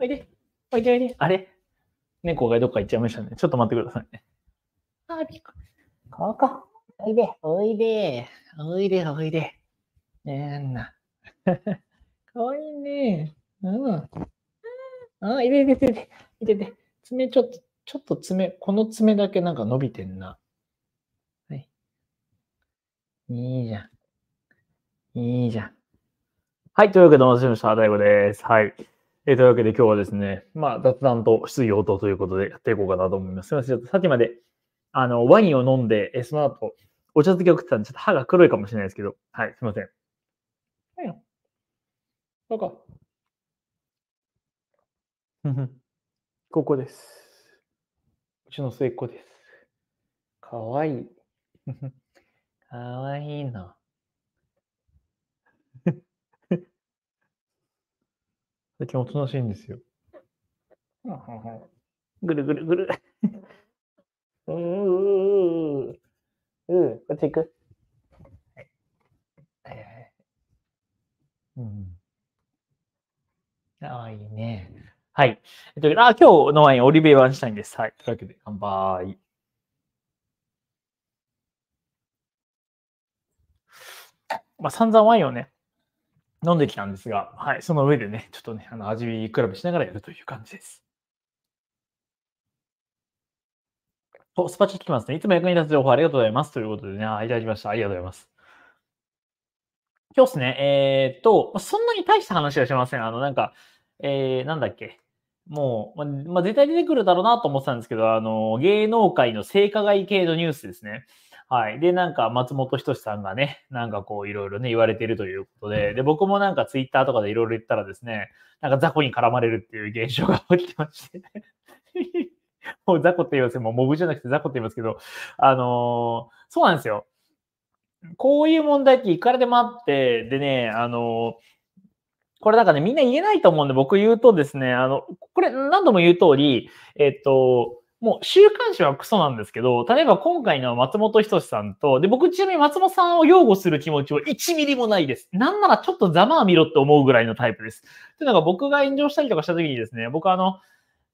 おいで、おいでおいで。あれ猫がどっか行っちゃいましたね。ちょっと待ってくださいね。あ、びっくり。ここ。おいで、おいで、おいで、おいで。ねえな。かわいいね。うん。あ、いでいでいでいで。いでで。爪ちょっと、ちょっと爪、この爪だけなんか伸びてんな。はい。いいじゃん。いいじゃん。はい。というわけで、お待たせしました。大悟です。はい。えー、というわけで今日はですね、まあ、雑談と質疑応答ということでやっていこうかなと思います。すみません、ちょっとさっきまであのワインを飲んで、えその後お茶漬けを食ってたんで、ちょっと歯が黒いかもしれないですけど、はい、すみません。はい。そうか。ここです。うちの末っ子です。かわいい。かわいいな。最近おとなしいんですよ。ぐるぐるぐる。うーうーうううーこっち行くはいはいうん。ああ、いいね。はい。えっと、あ、今日のワイン、オリベワンシュタインです。はい。というわけで、乾杯。まあ、散々ワインをね、飲んできたんですが、はい、その上でね、ちょっとね、あの味比べしながらやるという感じです。お、スパチャ聞きますね。いつも役に立つ情報ありがとうございます。ということでね、あいただきました。ありがとうございます。今日ですね、えー、っと、そんなに大した話はしません。あの、なんか、えー、なんだっけ。もう、まあ、絶対出てくるだろうなと思ってたんですけど、あの、芸能界の性加害系のニュースですね。はい。で、なんか松本人志さんがね、なんかこういろいろね、言われてるということで、で、僕もなんかツイッターとかでいろいろ言ったらですね、なんか雑魚に絡まれるっていう現象が 起きてまして、もう雑魚って言いますもうモブじゃなくて雑魚って言いますけど、あのー、そうなんですよ。こういう問題っていくらでもあって、でね、あのーこれなんかね、みんな言えないと思うんで、僕言うとですね、あの、これ何度も言う通り、えっと、もう週刊誌はクソなんですけど、例えば今回の松本人志さんと、で、僕ちなみに松本さんを擁護する気持ちは1ミリもないです。なんならちょっとざまあ見ろって思うぐらいのタイプです。というのが僕が炎上したりとかした時にですね、僕あの、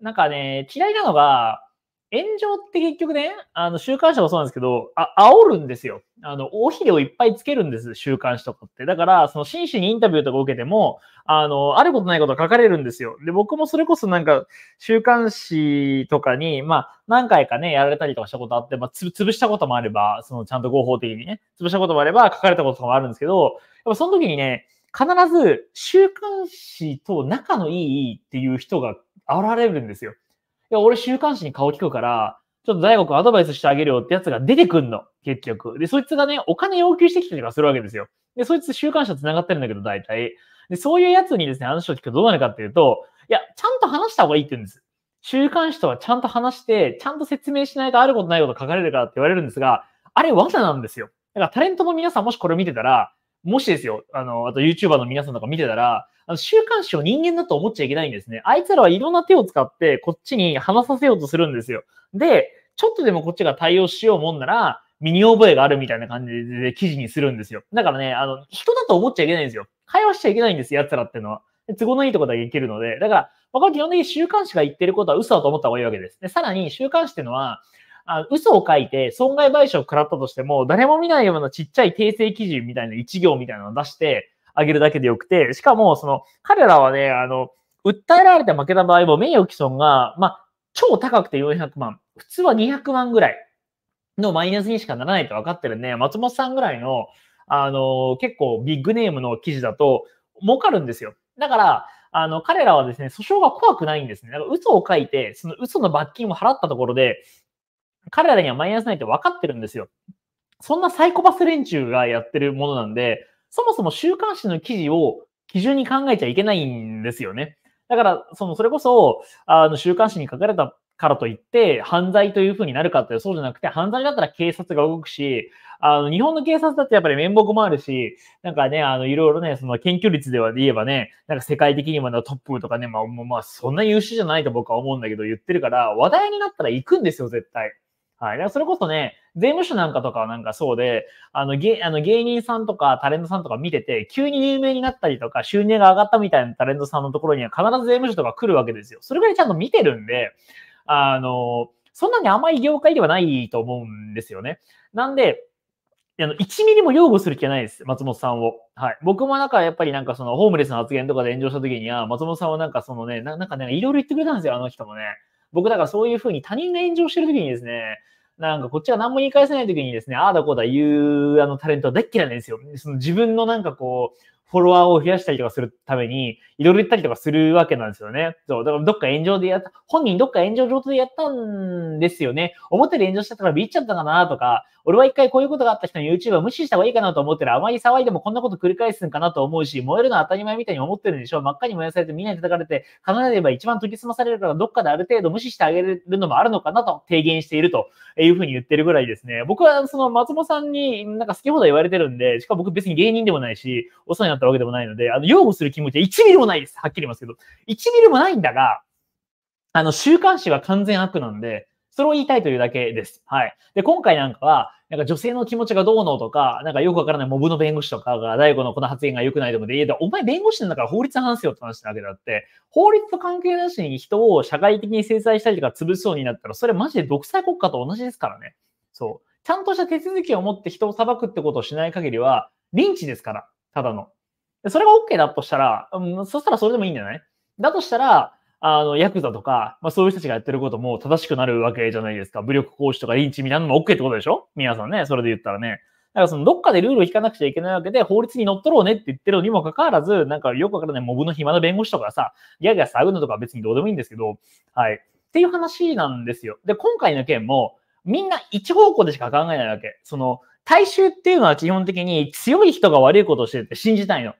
なんかね、嫌いなのが、炎上って結局ね、あの、週刊誌もそうなんですけど、あ、煽るんですよ。あの、大肥料いっぱいつけるんです、週刊誌とかって。だから、その真摯にインタビューとか受けても、あの、あることないこと書かれるんですよ。で、僕もそれこそなんか、週刊誌とかに、まあ、何回かね、やられたりとかしたことあって、まあ、つ潰したこともあれば、その、ちゃんと合法的にね、潰したこともあれば、書かれたこともあるんですけど、やっぱその時にね、必ず、週刊誌と仲のいいっていう人が現れるんですよ。いや、俺週刊誌に顔聞くから、ちょっと大悟アドバイスしてあげるよってやつが出てくんの、結局。で、そいつがね、お金要求してきたりとかするわけですよ。で、そいつ週刊誌と繋がってるんだけど、大体。で、そういうやつにですね、話を聞くとどうなるかっていうと、いや、ちゃんと話した方がいいって言うんです。週刊誌とはちゃんと話して、ちゃんと説明しないとあることないこと書かれるからって言われるんですが、あれ罠なんですよ。だからタレントの皆さんもしこれ見てたら、もしですよ、あの、あと YouTuber の皆さんとか見てたら、あの週刊誌を人間だと思っちゃいけないんですね。あいつらはいろんな手を使ってこっちに話させようとするんですよ。で、ちょっとでもこっちが対応しようもんなら、身に覚えがあるみたいな感じで記事にするんですよ。だからね、あの、人だと思っちゃいけないんですよ。会話しちゃいけないんです、奴らってのは。都合のいいとこだけいけるので。だから、僕は基本的に週刊誌が言ってることは嘘だと思った方がいいわけです。で、さらに週刊誌っていうのは、あ嘘を書いて損害賠償を食らったとしても、誰も見ないようなちっちゃい訂正基準みたいな1行みたいなのを出して、あげるだけでよくて、しかも、その、彼らはね、あの、訴えられて負けた場合も名誉毀損が、まあ、超高くて400万、普通は200万ぐらいのマイナスにしかならないと分かってるんで、松本さんぐらいの、あの、結構ビッグネームの記事だと、儲かるんですよ。だから、あの、彼らはですね、訴訟が怖くないんですね。だから嘘を書いて、その嘘の罰金を払ったところで、彼らにはマイナスないって分かってるんですよ。そんなサイコパス連中がやってるものなんで、そもそも週刊誌の記事を基準に考えちゃいけないんですよね。だから、その、それこそ、あの、週刊誌に書かれたからといって、犯罪というふうになるかって、そうじゃなくて、犯罪だったら警察が動くし、あの、日本の警察だってやっぱり面目もあるし、なんかね、あの、いろいろね、その、検挙率では言えばね、なんか世界的にもトップとかね、まあ、まあ、そんな優秀じゃないと僕は思うんだけど、言ってるから、話題になったら行くんですよ、絶対。はい。だからそれこそね、税務署なんかとかはなんかそうで、あの、芸あの芸人さんとかタレントさんとか見てて、急に有名になったりとか、収入が上がったみたいなタレントさんのところには必ず税務署とか来るわけですよ。それぐらいちゃんと見てるんで、あの、そんなに甘い業界ではないと思うんですよね。なんで、あの1ミリも擁護する気はないです、松本さんを。はい。僕もなんかやっぱりなんかそのホームレスの発言とかで炎上した時には、松本さんはなんかそのね、なんかね、いろいろ言ってくれたんですよ、あの人もね。僕だからそういうふうに他人が炎上してる時にですね、なんかこっちは何も言い返せない時にですね、ああだこうだ言うあのタレントは大っ嫌いなんですよ。その自分のなんかこう、フォロワーを増やしたりとかするために、いろいろ言ったりとかするわけなんですよね。そう、だからどっか炎上でやった、本人どっか炎上上手でやったんですよね。思ったより炎上しちゃったからビビっちゃったかなとか、俺は一回こういうことがあった人に y o u t u b e を無視した方がいいかなと思ってる。あまり騒いでもこんなこと繰り返すんかなと思うし、燃えるのは当たり前みたいに思ってるんでしょ。真っ赤に燃やされてみんなに叩かれて、必えれば一番研ぎ澄まされるから、どっかである程度無視してあげるのもあるのかなと提言しているというふうに言ってるぐらいですね。僕はその松本さんになんか好き放題言われてるんで、しかも僕別に芸人でもないし、なったわけでもないので、あの、擁護する気持ちは1ミリもないです。はっきり言いますけど。1ミリもないんだが、あの、週刊誌は完全悪なんで、それを言いたいというだけです。はい。で、今回なんかは、なんか女性の気持ちがどうのとか、なんかよくわからないモブの弁護士とかが、大悟のこの発言が良くないとかで言えば、お前弁護士なんだから法律話せよって話なわけだって、法律と関係なしに人を社会的に制裁したりとか潰そうになったら、それマジで独裁国家と同じですからね。そう。ちゃんとした手続きを持って人を裁くってことをしない限りは、リンチですから、ただの。それが OK だとしたら、うん、そしたらそれでもいいんじゃないだとしたら、あの、ヤクザとか、まあ、そういう人たちがやってることも正しくなるわけじゃないですか。武力行使とかリンチみたいなのも OK ってことでしょ皆さんね、それで言ったらね。だからその、どっかでルールを引かなくちゃいけないわけで、法律に乗っ取ろうねって言ってるのにもかかわらず、なんかよくわからないモブの暇な弁護士とかさ、ギャギャ騒ぐのとか別にどうでもいいんですけど、はい。っていう話なんですよ。で、今回の件も、みんな一方向でしか考えないわけ。その、大衆っていうのは基本的に強い人が悪いことをしてるって信じたいの。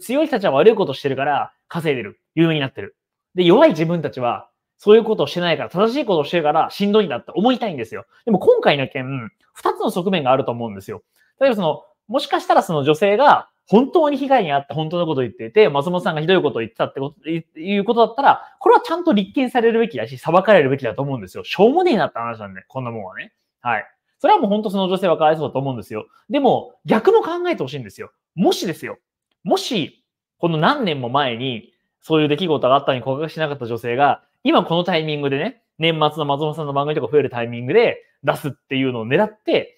強い人たちは悪いことしてるから稼いでる。有名になってる。で、弱い自分たちはそういうことをしてないから、正しいことをしてるからしんどいんだって思いたいんですよ。でも今回の件、二つの側面があると思うんですよ。例えばその、もしかしたらその女性が本当に被害に遭って本当のことを言っていて、松本さんがひどいことを言ってたってこと、いうことだったら、これはちゃんと立件されるべきだし、裁かれるべきだと思うんですよ。しょうもねえなって話なんで、こんなもんはね。はい。それはもう本当その女性はかわいそうだと思うんですよ。でも、逆も考えてほしいんですよ。もしですよ、もし、この何年も前に、そういう出来事があったに告白しなかった女性が、今このタイミングでね、年末の松本さんの番組とか増えるタイミングで出すっていうのを狙って、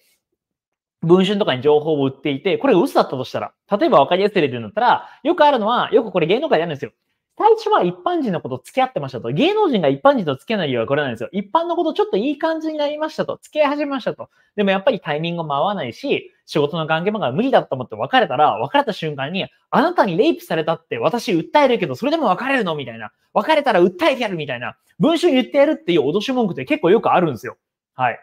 文春とかに情報を売っていて、これが嘘だったとしたら、例えば分かりやすい例で言うんだったら、よくあるのは、よくこれ芸能界であるんですよ。最初は一般人のこと付き合ってましたと。芸能人が一般人と付き合わない理由はこれなんですよ。一般のことちょっといい感じになりましたと。付き合い始めましたと。でもやっぱりタイミングも合わないし、仕事の関係もが無理だと思って別れたら、別れた瞬間に、あなたにレイプされたって私訴えるけど、それでも別れるのみたいな。別れたら訴えてやるみたいな。文章言ってやるっていう脅し文句って結構よくあるんですよ。はい。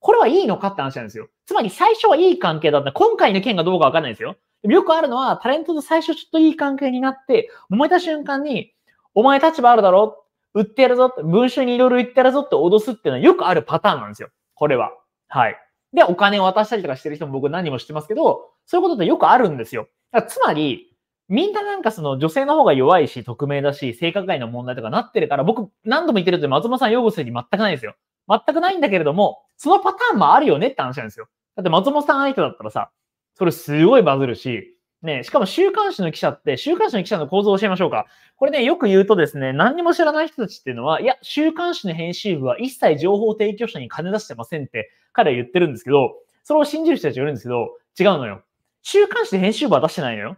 これはいいのかって話なんですよ。つまり最初はいい関係だった。今回の件がどうかわかんないですよ。よくあるのは、タレントと最初ちょっといい関係になって、揉めた瞬間に、お前立場あるだろ売ってやるぞって、文春にいろいろ言ってやるぞって脅すっていうのはよくあるパターンなんですよ。これは。はい。で、お金を渡したりとかしてる人も僕何人も知ってますけど、そういうことってよくあるんですよ。つまり、みんななんかその女性の方が弱いし、匿名だし、性格外の問題とかなってるから、僕何度も言ってると松本さん擁護する気全くないんですよ。全くないんだけれども、そのパターンもあるよねって話なんですよ。だって松本さん相手だったらさ、それすごいバズるし、ね、しかも週刊誌の記者って、週刊誌の記者の構造を教えましょうか。これね、よく言うとですね、何にも知らない人たちっていうのは、いや、週刊誌の編集部は一切情報提供者に金出してませんって彼は言ってるんですけど、それを信じる人たちがいるんですけど、違うのよ。週刊誌で編集部は出してないのよ。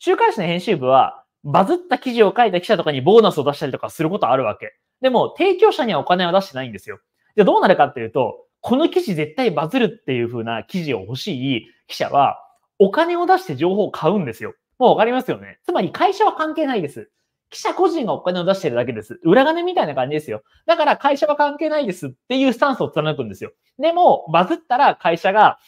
週刊誌の編集部は、バズった記事を書いた記者とかにボーナスを出したりとかすることあるわけ。でも、提供者にはお金は出してないんですよ。じゃあどうなるかっていうと、この記事絶対バズるっていう風な記事を欲しい記者は、お金を出して情報を買うんですよ。もうわかりますよね。つまり会社は関係ないです。記者個人がお金を出してるだけです。裏金みたいな感じですよ。だから会社は関係ないですっていうスタンスを貫くんですよ。でも、バズったら会社が、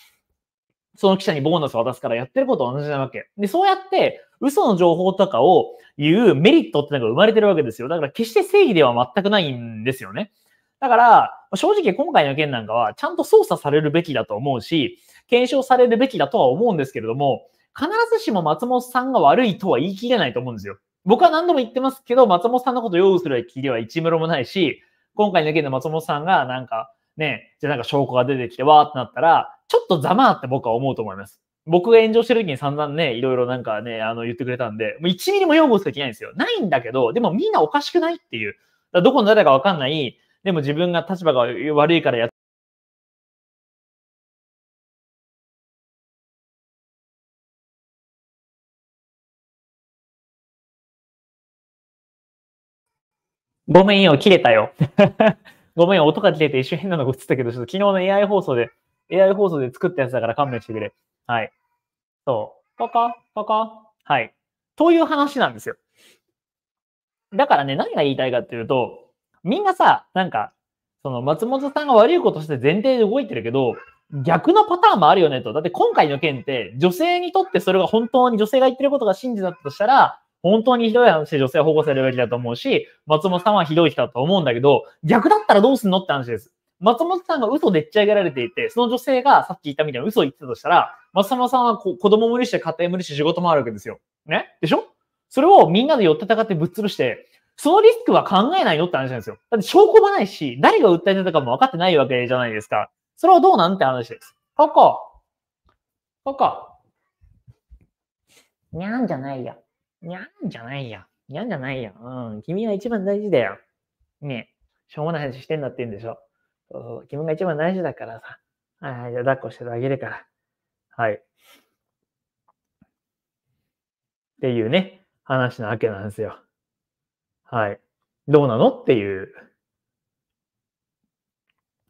その記者にボーナスを渡すからやってることは同じなわけ。で、そうやって嘘の情報とかを言うメリットってのが生まれてるわけですよ。だから決して正義では全くないんですよね。だから、正直今回の件なんかはちゃんと捜査されるべきだと思うし、検証されるべきだとは思うんですけれども、必ずしも松本さんが悪いとは言い切れないと思うんですよ。僕は何度も言ってますけど、松本さんのことを擁護する気では一ムロもないし、今回の件で松本さんがなんかね、じゃあなんか証拠が出てきてわーってなったら、ちょっとざまーって僕は思うと思います。僕が炎上してる時に散々ね、いろいろなんかね、あの言ってくれたんで、もう1ミリも擁護する気ないんですよ。ないんだけど、でもみんなおかしくないっていう。どこの誰かわかんない、でも自分が立場が悪いからやっごめんよ、切れたよ。ごめんよ、音が切れて一瞬変なのが映ったけど、ちょっと昨日の AI 放送で、AI 放送で作ったやつだから勘弁してくれ。はい。そう。パカパカはい。という話なんですよ。だからね、何が言いたいかっていうと、みんなさ、なんか、その松本さんが悪いことして前提で動いてるけど、逆のパターンもあるよねと。だって今回の件って、女性にとってそれが本当に女性が言ってることが真実だったとしたら、本当にひどい話で女性を保護されるべきだと思うし、松本さんはひどい人だと思うんだけど、逆だったらどうすんのって話です。松本さんが嘘でっち上げられていて、その女性がさっき言ったみたいな嘘を言ってたとしたら、松本さんは子供無理して家庭無理して仕事もあるわけですよ。ねでしょそれをみんなで寄ってたかってぶっ潰して、そのリスクは考えないのって話なんですよ。だって証拠もないし、誰が訴えてたかも分かってないわけじゃないですか。それはどうなんて話です。パカ。パカ。にゃんじゃないや。にゃんじゃないよ。にゃんじゃないよ。うん。君が一番大事だよ。ねしょうもない話してんだって言うんでしょ。そうそう。君が一番大事だからさ。はいはい。じゃあ抱っこしてあげるから。はい。っていうね、話なわけなんですよ。はい。どうなのっていう。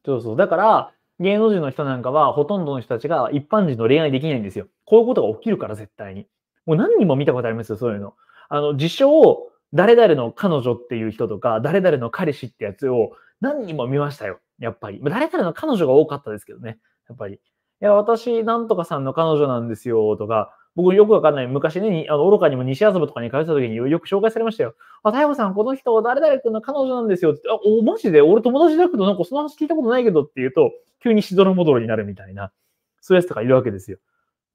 そうそう。だから、芸能人の人なんかは、ほとんどの人たちが一般人の恋愛できないんですよ。こういうことが起きるから、絶対に。もう何人も見たことありますよ、そういうの。あの、自称、誰々の彼女っていう人とか、誰々の彼氏ってやつを何人も見ましたよ、やっぱり。誰々の彼女が多かったですけどね、やっぱり。いや、私、なんとかさんの彼女なんですよ、とか、僕よくわかんない。昔ね、あの愚かにも西麻布とかに通った時によく紹介されましたよ。あ、大陽さん、この人、誰々君の彼女なんですよって。あ、お、マジで俺友達だけど、なんかその話聞いたことないけどって言うと、急にしどろもどろになるみたいな、そういうやつとかいるわけですよ。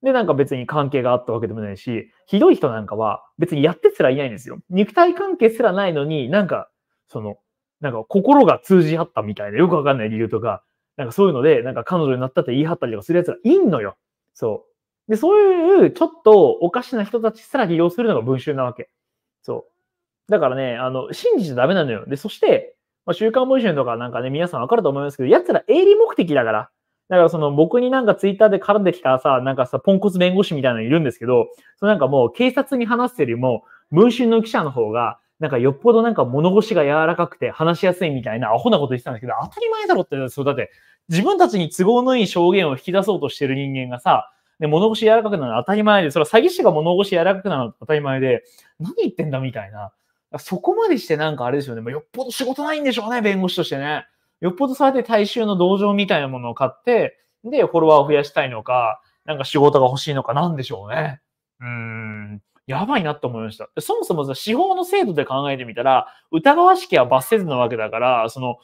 で、なんか別に関係があったわけでもないし、ひどい人なんかは別にやってすらいないんですよ。肉体関係すらないのに、なんか、その、なんか心が通じ合ったみたいな、よくわかんない理由とか、なんかそういうので、なんか彼女になったって言い張ったりとかするやつがいんのよ。そう。で、そういうちょっとおかしな人たちすら利用するのが文春なわけ。そう。だからね、あの、信じちゃダメなのよ。で、そして、まあ、週刊文春とかなんかね、皆さんわかると思いますけど、奴ら営利目的だから、だからその僕になんかツイッターで絡んできたさ、なんかさ、ポンコツ弁護士みたいなのいるんですけど、そのなんかもう警察に話すよりも、文春の記者の方が、なんかよっぽどなんか物腰が柔らかくて話しやすいみたいなアホなこと言ってたんですけど、当たり前だろって、そうだって自分たちに都合のいい証言を引き出そうとしてる人間がさ、で物腰柔らかくなるのは当たり前で、それは詐欺師が物腰柔らかくなるのは当たり前で、何言ってんだみたいな。そこまでしてなんかあれですよね。よっぽど仕事ないんでしょうね、弁護士としてね。よっぽどそうやって大衆の同情みたいなものを買って、で、フォロワーを増やしたいのか、なんか仕事が欲しいのかなんでしょうね。うーん。やばいなって思いました。そもそも司法の制度で考えてみたら、疑わしきは罰せずなわけだから、その、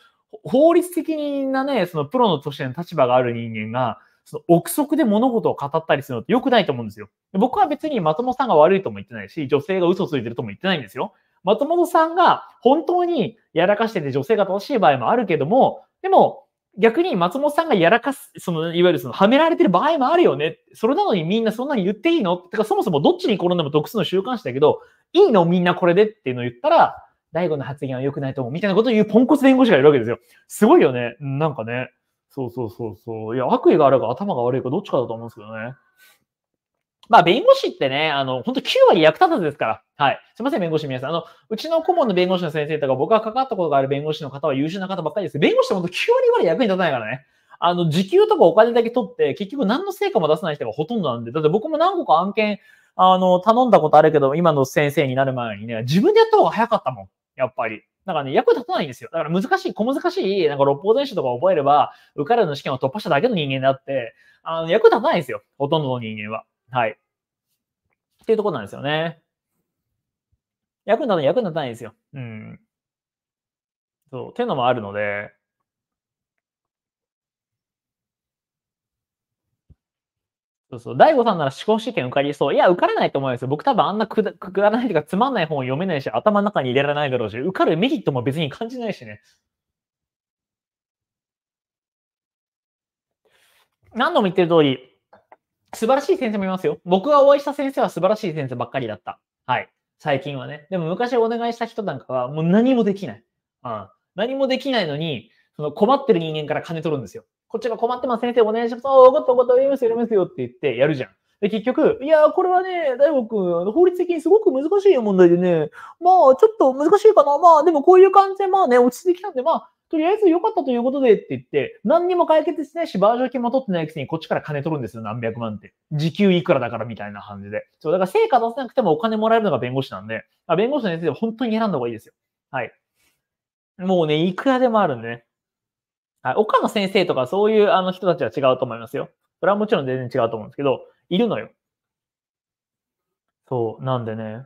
法律的なね、そのプロのとしての立場がある人間が、その憶測で物事を語ったりするのって良くないと思うんですよ。僕は別にまともさんが悪いとも言ってないし、女性が嘘ついてるとも言ってないんですよ。松本さんが本当にやらかしてて女性が楽しい場合もあるけども、でも、逆に松本さんがやらかす、その、いわゆるその、はめられてる場合もあるよね。それなのにみんなそんなに言っていいのってか、そもそもどっちに転んでも毒数の週刊誌だけど、いいのみんなこれでっていうのを言ったら、大悟の発言は良くないと思う。みたいなことを言うポンコツ弁護士がいるわけですよ。すごいよね。なんかね。そうそうそうそう。いや、悪意があるか頭が悪いかどっちかだと思うんですけどね。まあ、弁護士ってね、あの、本当9割役立たずですから。はい。すいません、弁護士皆さん。あの、うちの顧問の弁護士の先生とか、僕が関わったことがある弁護士の方は優秀な方ばっかりです弁護士って本当9割割役に立たないからね。あの、時給とかお金だけ取って、結局何の成果も出さない人がほとんどなんで、だって僕も何個か案件、あの、頼んだことあるけど、今の先生になる前にね、自分でやった方が早かったもん。やっぱり。だからね、役立たないんですよ。だから難しい、小難しい、なんか六法全書とか覚えれば、受かるの試験を突破しただけの人間であって、あの、役立たないんですよ。ほとんどの人間は。はい。っていうところなんですよね。役に立たない、役に立たないですよ。うん。そう、っていうのもあるので、そうそう。大悟さんなら思考試験受かりそう。いや、受からないと思うんですよ。僕多分あんなくだくだらないとかつまんない本を読めないし、頭の中に入れられないだろうし、受かるメリットも別に感じないしね。何度も言ってる通り、素晴らしい先生もいますよ。僕がお会いした先生は素晴らしい先生ばっかりだった。はい。最近はね。でも昔お願いした人なんかはもう何もできない。うん。何もできないのに、その困ってる人間から金取るんですよ。こっちが困ってます、先生お願いします。おごったおごった、やりますよ、やりますよって言ってやるじゃん。で、結局、いや、これはね、大悟くん、法律的にすごく難しい問題でね、まあ、ちょっと難しいかな。まあ、でもこういう感じで、まあね、落ち着いてきたんで、まあ、とりあえず良かったということでって言って、何にも解決しないし、バージョン決も取ってないくせに、こっちから金取るんですよ、何百万って。時給いくらだからみたいな感じで。そう、だから成果出せなくてもお金もらえるのが弁護士なんで、あ弁護士の先生は本当に選んだ方がいいですよ。はい。もうね、いくらでもあるんでね。はい、岡野先生とかそういうあの人たちは違うと思いますよ。それはもちろん全然違うと思うんですけど、いるのよ。そう、なんでね。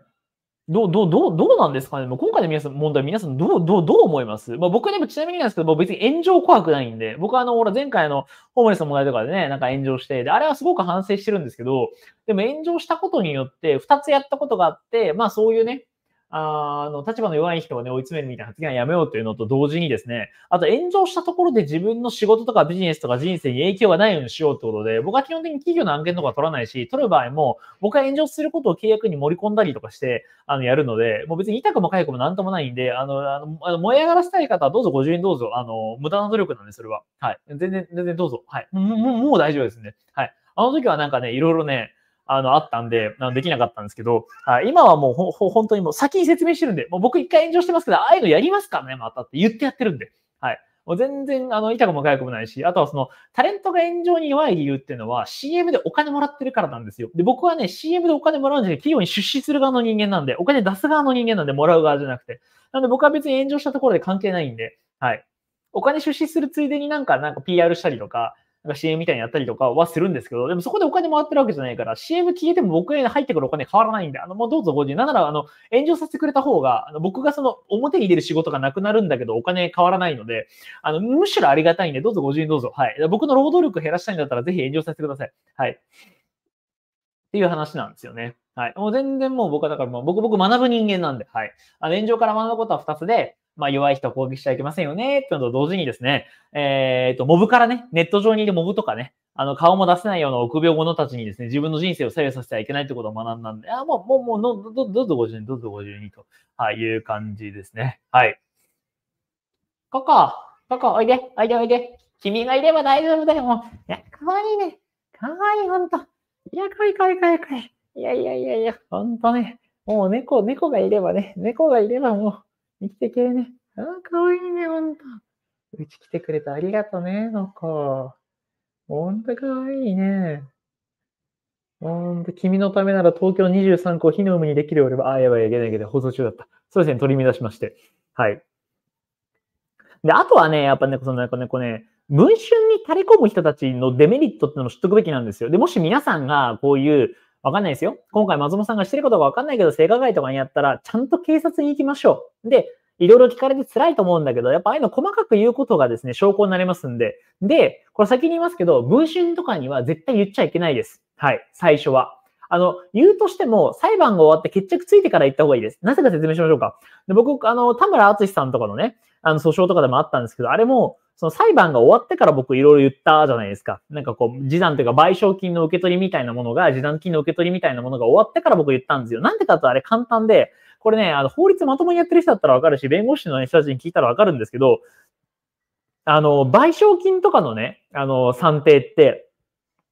どう、どう、どう、どうなんですかねもう今回の皆さん問題、皆さんどう、どう、どう思いますまあ僕はでもちなみになんですけど、別に炎上怖くないんで、僕はあの、ほら前回のホームレスの問題とかでね、なんか炎上して、で、あれはすごく反省してるんですけど、でも炎上したことによって、二つやったことがあって、まあそういうね、あの立場の弱い人を、ね、追い詰めるみたいな発言はやめようというのと同時にですね、あと炎上したところで自分の仕事とかビジネスとか人生に影響がないようにしようってことで、僕は基本的に企業の案件とか取らないし、取る場合も僕は炎上することを契約に盛り込んだりとかしてあのやるので、もう別に痛くも痒くもなんともないんで、あのあのあの燃え上がらせたい方はどうぞご自由にどうぞ、あの無駄な努力なんでそれは。はい。全然、全然どうぞ。はい。もうもう大丈夫ですね。はい。あの時はなんかね、いろいろね、あの、あったんで、あのできなかったんですけど、はい、今はもうほ、ほ、本当にもう先に説明してるんで、もう僕一回炎上してますけど、ああいうのやりますからね、またって言ってやってるんで、はい。もう全然、あの、痛くもゆくもないし、あとはその、タレントが炎上に弱い理由っていうのは、CM でお金もらってるからなんですよ。で、僕はね、CM でお金もらうんじゃなくて、企業に出資する側の人間なんで、お金出す側の人間なんで、もらう側じゃなくて。なので、僕は別に炎上したところで関係ないんで、はい。お金出資するついでになんか、なんか PR したりとか、なんか CM みたいにやったりとかはするんですけど、でもそこでお金回ってるわけじゃないから、CM 消えても僕に入ってくるお金変わらないんで、あの、もうどうぞご自由。なんなら、あの、炎上させてくれた方が、あの僕がその表に出る仕事がなくなるんだけど、お金変わらないので、あの、むしろありがたいんで、どうぞご自由どうぞ。はい。僕の労働力減らしたいんだったら、ぜひ炎上させてください。はい。っていう話なんですよね。はい。もう全然もう僕はだからもう僕、僕学ぶ人間なんで、はい。あの、炎上から学ぶことは2つで、まあ、弱い人攻撃しちゃいけませんよね、っていうのと同時にですね、えっ、と、モブからね、ネット上にいるモブとかね、あの、顔も出せないような臆病者たちにですね、自分の人生を左右させてはいけないってことを学んだんで、あ、もう、もう、もう、ど、ど、どうぞご自由に、どうぞご自由に、と、はい、いう感じですね。はい。ここ、ここ、おいで、おいで、おいで。君がいれば大丈夫だよ、もう。いや、かわいいね。かわいい、ほんと。いや、かわいい、かわいい、かわいい、かわいい。いやいやいやいや、ほんとね。もう猫、猫がいればね、猫がいればもう。生きていけるね。ああ、かわいいね、ほんと。うち来てくれてありがとうね、の子。ほんとかわいいね。ほんと、君のためなら東京23区を火の海にできるよりは、ああ、やばい、やげないけど、放送中だった。そうですね、取り乱しまして。はい。で、あとはね、やっぱね、そのなんかね、こうね、文春に垂れ込む人たちのデメリットってのを知っとくべきなんですよ。で、もし皆さんがこういう、わかんないですよ。今回松本さんがしてることがわかんないけど、性加害とかにやったら、ちゃんと警察に行きましょう。で、いろいろ聞かれて辛いと思うんだけど、やっぱああいうの細かく言うことがですね、証拠になりますんで。で、これ先に言いますけど、文春とかには絶対言っちゃいけないです。はい、最初は。あの、言うとしても、裁判が終わって決着ついてから言った方がいいです。なぜか説明しましょうか。で僕、あの、田村厚さんとかのね、あの、訴訟とかでもあったんですけど、あれも、その裁判が終わってから僕いろいろ言ったじゃないですか。なんかこう、示談というか賠償金の受け取りみたいなものが、示談金の受け取りみたいなものが終わってから僕言ったんですよ。なんでかとあれ簡単で、これね、あの、法律まともにやってる人だったらわかるし、弁護士の人たちに聞いたらわかるんですけど、あの、賠償金とかのね、あの、算定って、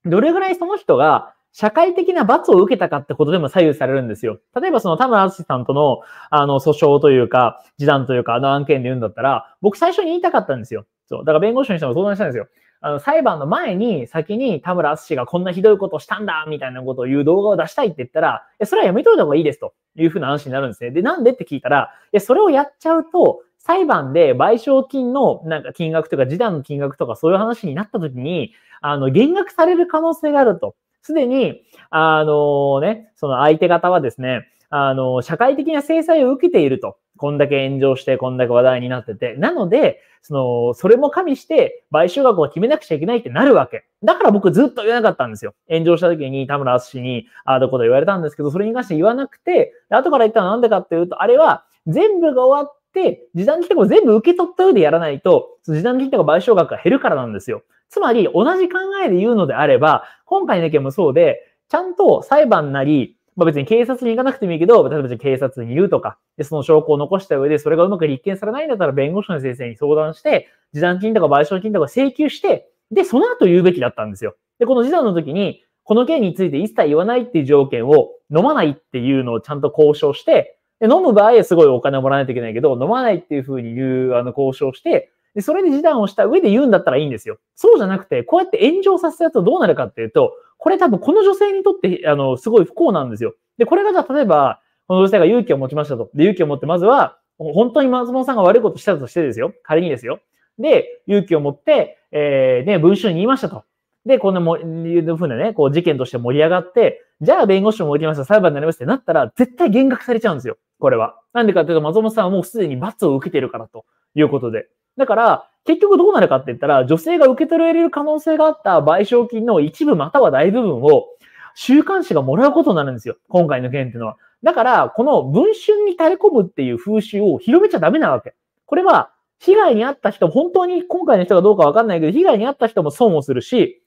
どれぐらいその人が社会的な罰を受けたかってことでも左右されるんですよ。例えばその田村淳さんとの、あの、訴訟というか、示談というか、あの案件で言うんだったら、僕最初に言いたかったんですよ。そう。だから弁護士の人も相談したんですよ。あの、裁判の前に、先に田村淳がこんなひどいことをしたんだ、みたいなことを言う動画を出したいって言ったら、それはやめといた方がいいですというふうな話になるんですね。で、なんでって聞いたら、それをやっちゃうと、裁判で賠償金のなんか金額とか、示談の金額とか、そういう話になった時に、あの、減額される可能性があると。すでに、あのね、その相手方はですね、あの、社会的な制裁を受けていると。こんだけ炎上して、こんだけ話題になってて。なので、その、それも加味して、買収額を決めなくちゃいけないってなるわけ。だから僕ずっと言わなかったんですよ。炎上した時に田村淳に、ああ、どこで言われたんですけど、それに関して言わなくて、後から言ったのはなんでかっていうと、あれは全部が終わって、時短期とも、を全部受け取った上でやらないと、時短期とか賠償額が減るからなんですよ。つまり、同じ考えで言うのであれば、今回の件もそうで、ちゃんと裁判なり、まあ、別に警察に行かなくてもいいけど、例えば警察に言うとか、で、その証拠を残した上で、それがうまく立件されないんだったら、弁護士の先生に相談して、示談金とか賠償金とか請求して、で、その後言うべきだったんですよ。で、この示談の時に、この件について一切言わないっていう条件を、飲まないっていうのをちゃんと交渉して、で飲む場合はすごいお金をもらわないといけないけど、飲まないっていうふうに言う、あの、交渉して、で、それで示談をした上で言うんだったらいいんですよ。そうじゃなくて、こうやって炎上させたやつはどうなるかっていうと、これ多分この女性にとって、あの、すごい不幸なんですよ。で、これがじゃあ例えば、この女性が勇気を持ちましたと。で、勇気を持ってまずは、本当に松本さんが悪いことしたとしてですよ。仮にですよ。で、勇気を持って、えー、ね、文春に言いましたと。で、こんなも、いうふうなね、こう事件として盛り上がって、じゃあ弁護士も置いてました、裁判になりましたってなったら、絶対減額されちゃうんですよ。これは。なんでかっていうと、松本さんはもうすでに罰を受けてるからということで。だから、結局どうなるかって言ったら、女性が受け取れる可能性があった賠償金の一部または大部分を週刊誌がもらうことになるんですよ。今回の件っていうのは。だから、この文春に垂れ込むっていう風習を広めちゃダメなわけ。これは、被害に遭った人、本当に今回の人がどうかわかんないけど、被害に遭った人も損をするし、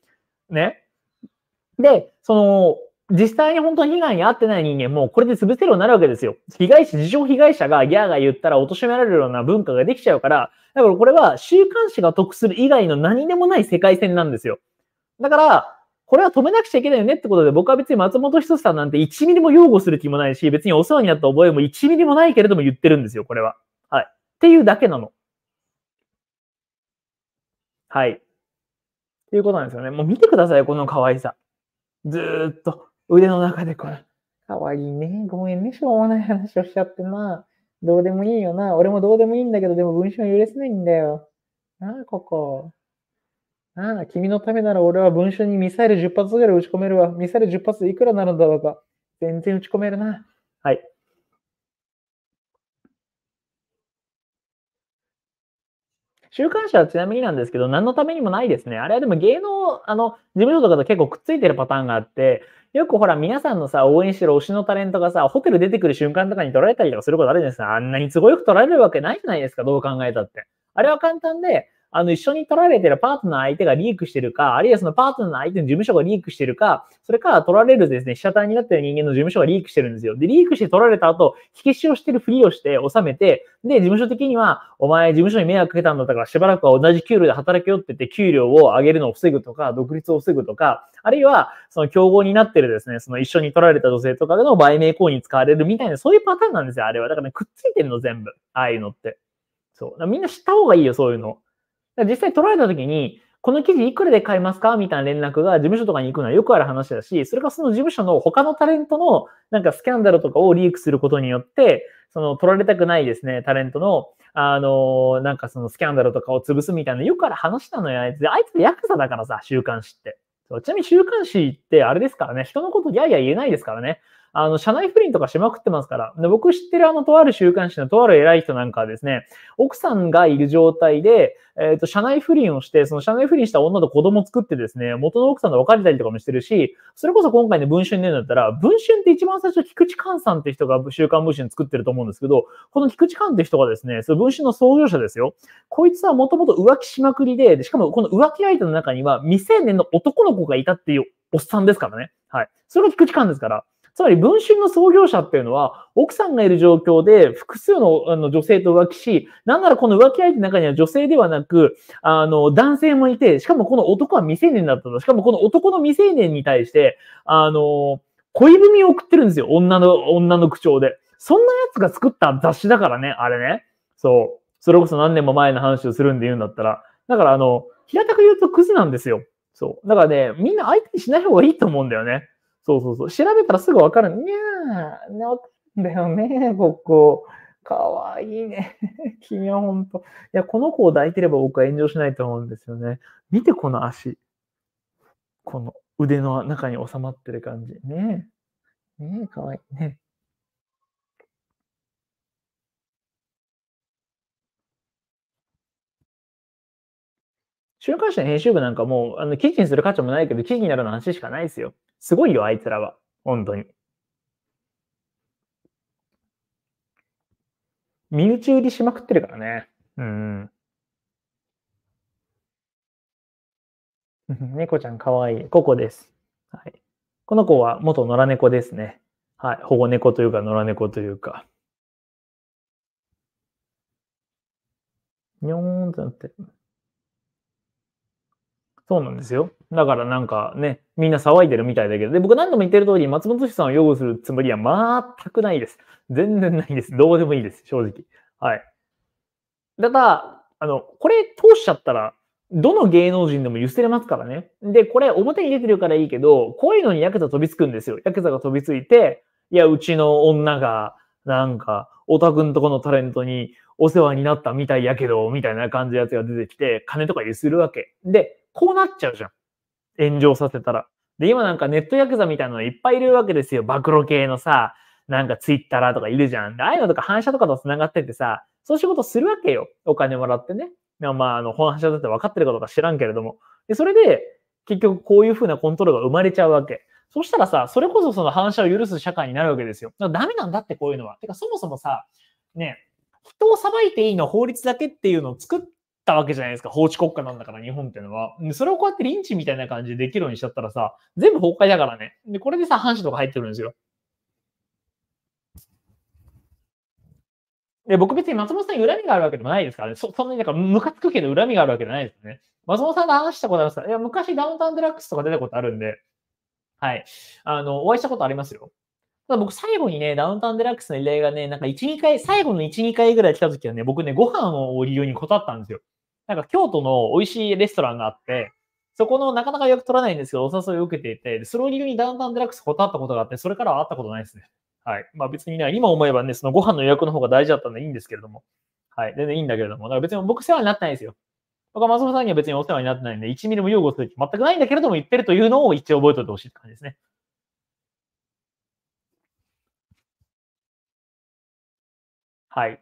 ね。で、その、実際に本当に被害に遭ってない人間も、これで潰せるようになるわけですよ。被害者、自称被害者がギャーが言ったら貶められるような文化ができちゃうから、だからこれは週刊誌が得する以外の何でもない世界線なんですよ。だから、これは止めなくちゃいけないよねってことで、僕は別に松本人志さんなんて1ミリも擁護する気もないし、別にお世話になった覚えも1ミリもないけれども言ってるんですよ、これは。はい。っていうだけなの。はい。っていうことなんですよね。もう見てください、この可愛さ。ずーっと。腕の中でこれ。かわいいね。ごめんね。しょうもない話をしちゃってな。どうでもいいよな。俺もどうでもいいんだけど、でも文章許せないんだよ。なあ、ここ。なあ、君のためなら俺は文章にミサイル10発ぐらい打ち込めるわ。ミサイル10発いくらなるんだろうか。全然打ち込めるな。はい。週刊誌はちなみになんですけど、何のためにもないですね。あれはでも芸能、あの、事務所とかと結構くっついてるパターンがあって、よくほら、皆さんのさ、応援してる推しのタレントがさ、ホテル出てくる瞬間とかに撮られたりとかすることあるじゃないですか。あんなに都合よく撮られるわけないじゃないですか、どう考えたって。あれは簡単で、あの、一緒に取られてるパートナー相手がリークしてるか、あるいはそのパートナー相手の事務所がリークしてるか、それから取られるですね、被写体になってる人間の事務所がリークしてるんですよ。で、リークして取られた後、火消しをしてるふりをして収めて、で、事務所的には、お前事務所に迷惑かけたんだったからしばらくは同じ給料で働けよって言って、給料を上げるのを防ぐとか、独立を防ぐとか、あるいは、その競合になってるですね、その一緒に取られた女性とかでの売名行為に使われるみたいな、そういうパターンなんですよ、あれは。だからね、くっついてるの全部。ああいうのって。そう。みんな知った方がいいよ、そういうの。実際取られた時に、この記事いくらで買いますかみたいな連絡が事務所とかに行くのはよくある話だし、それがその事務所の他のタレントのなんかスキャンダルとかをリークすることによって、その取られたくないですね、タレントの、あの、なんかそのスキャンダルとかを潰すみたいな、よくある話なのよ、あいつあいつヤクザだからさ、週刊誌って。ちなみに週刊誌ってあれですからね、人のことギャー言えないですからね。あの、社内不倫とかしまくってますから。で僕知ってるあの、とある週刊誌のとある偉い人なんかはですね、奥さんがいる状態で、えっ、ー、と、社内不倫をして、その社内不倫した女と子供作ってですね、元の奥さんと別れたりとかもしてるし、それこそ今回の文春に言んだったら、文春って一番最初、菊池寛さんって人が週刊文春作ってると思うんですけど、この菊池寛って人がですね、その文春の創業者ですよ。こいつはもともと浮気しまくりで、しかもこの浮気相手の中には未成年の男の子がいたっていうおっさんですからね。はい。それが菊池寛ですから。つまり文春の創業者っていうのは、奥さんがいる状況で複数のあの女性と浮気し、なんならこの浮気相手の中には女性ではなく、あの、男性もいて、しかもこの男は未成年だったと。しかもこの男の未成年に対して、あの、恋文を送ってるんですよ。女の、女の口調で。そんなやつが作った雑誌だからね、あれね。そう。それこそ何年も前の話をするんで言うんだったら。だからあの、平たく言うとクズなんですよ。そう。だからね、みんな相手にしない方がいいと思うんだよね。そうそうそう。調べたらすぐわかる。にゃー、なんだよね、ここ。かわいいね。君は本当。いや、この子を抱いてれば僕は炎上しないと思うんですよね。見て、この足。この腕の中に収まってる感じ。ねえ。ねえ、かわいいね。週刊誌の編集部なんかもう、あの、記事にする価値もないけど、記事になるの話しかないですよ。すごいよ、あいつらは。本当に。身内売りしまくってるからね。うん。猫ちゃんかわいい。ココです。はい。この子は元野良猫ですね。はい。保護猫というか野良猫というか。にょーんとなってる。そうなんですよ。だからなんかね、みんな騒いでるみたいだけど、で、僕何度も言ってる通り、松本市さんを擁護するつもりは全くないです。全然ないです。どうでもいいです、正直。はい。ただ、あの、これ通しちゃったら、どの芸能人でも揺すれますからね。で、これ表に出てるからいいけど、こういうのにヤクザ飛びつくんですよ。ヤクザが飛びついて、いや、うちの女が、なんか、オタクんとこのタレントにお世話になったみたいやけど、みたいな感じのやつが出てきて、金とか揺するわけ。で、こうなっちゃうじゃん。炎上させたら。で、今なんかネットヤクザみたいなのいっぱいいるわけですよ。暴露系のさ、なんかツイッターとかいるじゃん。ああいうのとか反射とかと繋がっててさ、そういう仕事するわけよ。お金もらってね。まあ、あの、本反射だって分かってるかどうか知らんけれども。で、それで、結局こういう風なコントロールが生まれちゃうわけ。そしたらさ、それこそその反射を許す社会になるわけですよ。だからダメなんだってこういうのは。てか、そもそもさ、ね、人を裁いていいの法律だけっていうのを作ったわけじゃないですか。法治国家なんだから、日本っていうのは。それをこうやってリンチみたいな感じでできるようにしちゃったらさ、全部崩壊だからね。で、これでさ、藩主とか入ってくるんですよ。で、僕別に松本さんに恨みがあるわけでもないですからね。そそんなに、だから、ムカつくけど恨みがあるわけじゃないですね。松本さんと話したことありますかいや、昔ダウンタウンデラックスとか出たことあるんで、はい。あの、お会いしたことありますよ。ただ僕最後にね、ダウンタウンデラックスの依頼がね、なんか1、2回、最後の1、2回ぐらい来た時はね、僕ね、ご飯を理由に断ったんですよ。なんか京都の美味しいレストランがあって、そこのなかなか予約取らないんですけど、お誘いを受けていて、それを理由にダウンタウンデラックス断ったことがあって、それからは会ったことないですね。はい。まあ別にね、今思えばね、そのご飯の予約の方が大事だったんでいいんですけれども。はい。全然いいんだけれども。だから別に僕世話になってないですよ。僕は松本さんには別にお世話になってないんで、1ミリも擁護する気全くないんだけれども言ってるというのを一応覚えておいてほしいって感じですね。はい。